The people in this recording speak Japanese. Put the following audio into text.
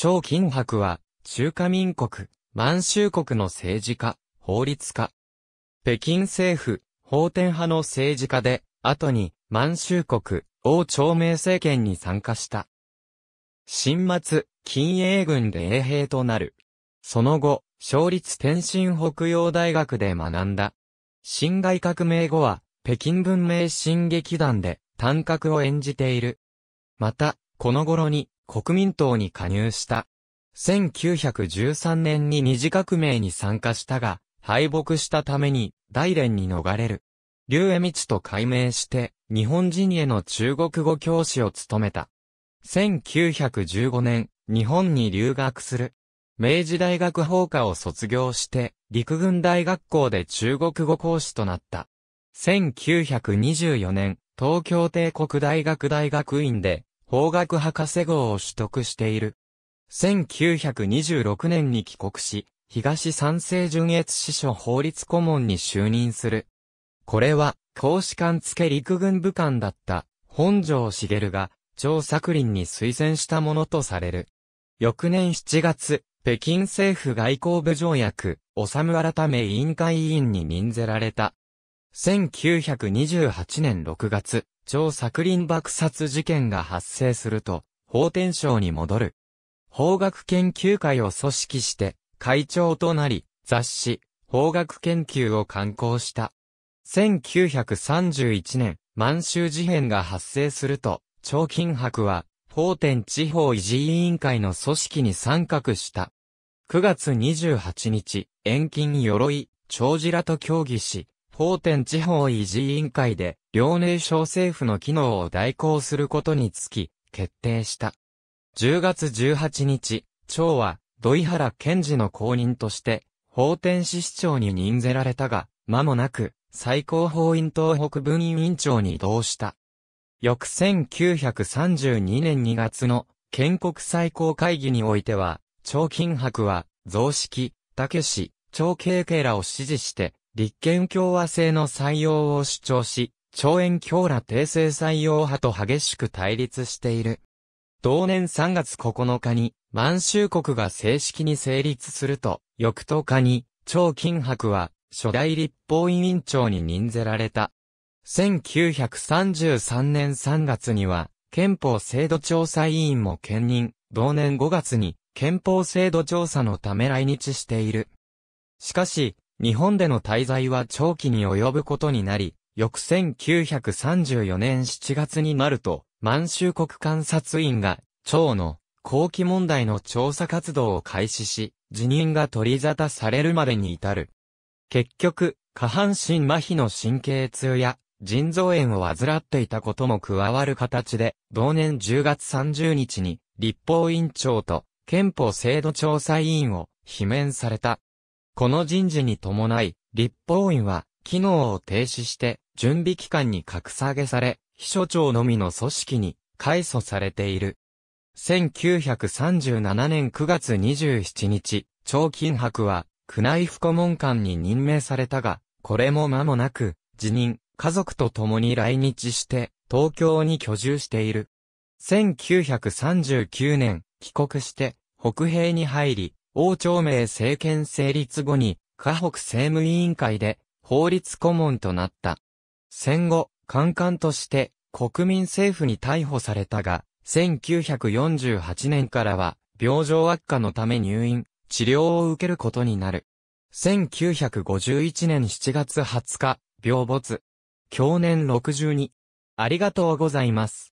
超金博は、中華民国、満州国の政治家、法律家。北京政府、法典派の政治家で、後に、満州国、王朝明政権に参加した。新末、金英軍で衛兵となる。その後、勝立天津北洋大学で学んだ。辛亥革命後は、北京文明新劇団で、短角を演じている。また、この頃に、国民党に加入した。1913年に二次革命に参加したが、敗北したために大連に逃れる。劉恵道と改名して、日本人への中国語教師を務めた。1915年、日本に留学する。明治大学法科を卒業して、陸軍大学校で中国語講師となった。1924年、東京帝国大学大学院で法学博士号を取得している。1926年に帰国し、東三世純越支所法律顧問に就任する。これは、公使館付陸軍部官だった本庄茂が、張作林に推薦したものとされる。翌年7月、北京政府外交部条約、治む改め委員会委員に任ぜられた。1928年6月、超作林爆殺事件が発生すると、法天省に戻る。法学研究会を組織して、会長となり、雑誌、法学研究を刊行した。1931年、満州事変が発生すると、長金博は、法天地方維持委員会の組織に参画した。9月28日、遠近鎧、長寺らと協議し、法典地方維持委員会で、遼寧省政府の機能を代行することにつき、決定した。10月18日、長は、土井原健治の公認として、法典市市長に任ぜられたが、間もなく、最高法院東北分委員長に移動した。翌1932年2月の建国最高会議においては、長金博は、増式、武氏、長慶慶らを支持して、立憲共和制の採用を主張し、超遠強羅帝政採用派と激しく対立している。同年3月9日に満州国が正式に成立すると、翌10日に超金博は初代立法委員長に任ぜられた。1933年3月には憲法制度調査委員も兼任、同年5月に憲法制度調査のため来日している。しかし、日本での滞在は長期に及ぶことになり、翌1934年7月になると、満州国観察院が、長の後期問題の調査活動を開始し、辞任が取り沙汰されるまでに至る。結局、下半身麻痺の神経痛や腎臓炎を患っていたことも加わる形で、同年10月30日に立法院長と憲法制度調査委員を罷免された。この人事に伴い、立法院は、機能を停止して、準備期間に格下げされ、秘書長のみの組織に、改組されている。1937年9月27日、長金博は、宮内府顧問官に任命されたが、これも間もなく、辞任、家族と共に来日して、東京に居住している。1939年、帰国して、北平に入り、王朝明政権成立後に、河北政務委員会で法律顧問となった。戦後、官官として国民政府に逮捕されたが、1948年からは病状悪化のため入院、治療を受けることになる。1951年7月20日、病没。享年62。ありがとうございます。